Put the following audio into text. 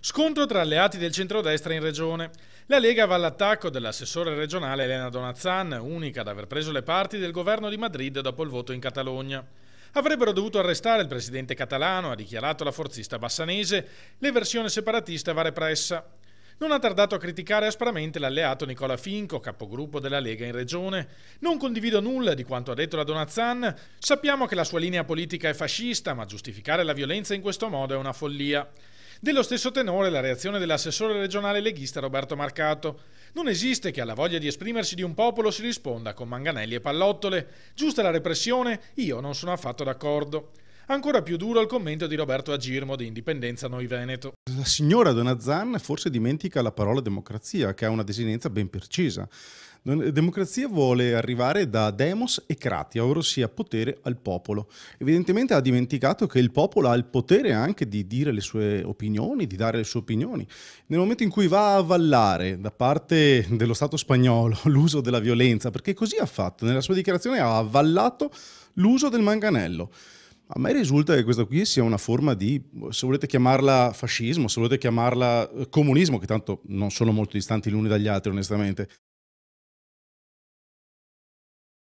Scontro tra alleati del centrodestra in regione. La Lega va all'attacco dell'assessore regionale Elena Donazan, unica ad aver preso le parti del governo di Madrid dopo il voto in Catalogna. Avrebbero dovuto arrestare il presidente catalano, ha dichiarato la forzista bassanese, l'eversione separatista va repressa. Non ha tardato a criticare aspramente l'alleato Nicola Finco, capogruppo della Lega in regione. Non condivido nulla di quanto ha detto la Donazan. Sappiamo che la sua linea politica è fascista, ma giustificare la violenza in questo modo è una follia. Dello stesso tenore la reazione dell'assessore regionale leghista Roberto Marcato. Non esiste che alla voglia di esprimersi di un popolo si risponda con manganelli e pallottole. Giusta la repressione? Io non sono affatto d'accordo. Ancora più duro il commento di Roberto Agirmo di Indipendenza Noi Veneto. La signora Donazan forse dimentica la parola democrazia, che ha una desinenza ben precisa. Democrazia vuole arrivare da demos e cratia, ovvero sia potere al popolo. Evidentemente ha dimenticato che il popolo ha il potere anche di dire le sue opinioni, di dare le sue opinioni. Nel momento in cui va a avallare da parte dello Stato spagnolo l'uso della violenza, perché così ha fatto, nella sua dichiarazione ha avallato l'uso del manganello. A me risulta che questa qui sia una forma di, se volete chiamarla fascismo, se volete chiamarla eh, comunismo, che tanto non sono molto distanti gli uni dagli altri onestamente,